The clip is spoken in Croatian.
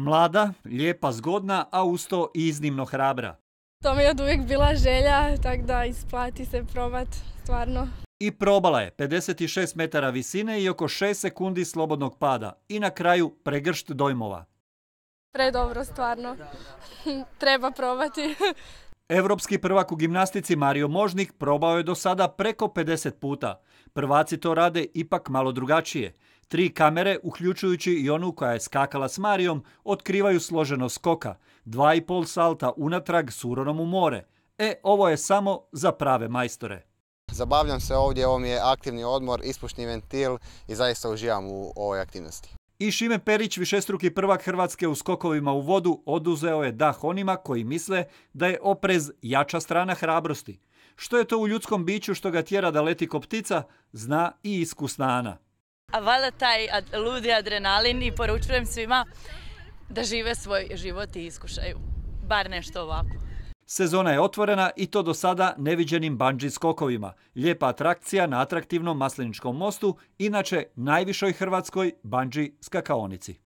Mlada, lijepa, zgodna, a usto i iznimno hrabra. To mi je od uvijek bila želja, tako da isplati se probat, stvarno. I probala je 56 metara visine i oko 6 sekundi slobodnog pada. I na kraju pregršt dojmova. Predobro, stvarno. Treba probati. Europski prvak u gimnastici Mario Možnik probao je do sada preko 50 puta. Prvaci to rade ipak malo drugačije. Tri kamere, uključujući i onu koja je skakala s Marijom, otkrivaju složenost skoka. Dva i pol salta unatrag s uronom u more. E, ovo je samo za prave majstore. Zabavljam se ovdje, ovo mi je aktivni odmor, ispušni ventil i zaista uživam u ovoj aktivnosti. I Šime Perić, višestruki prvak Hrvatske u skokovima u vodu, oduzeo je dah onima koji misle da je oprez jača strana hrabrosti. Što je to u ljudskom biću što ga tjera da leti koptica zna i iskusna Ana. A valjda taj ludi adrenalin i poručujem svima da žive svoj život i iskušaju. Bar nešto ovako. Sezona je otvorena i to do sada neviđenim bungee skokovima. Lijepa atrakcija na atraktivnom Masleničkom mostu, inače najvišoj hrvatskoj bungee skakaonici.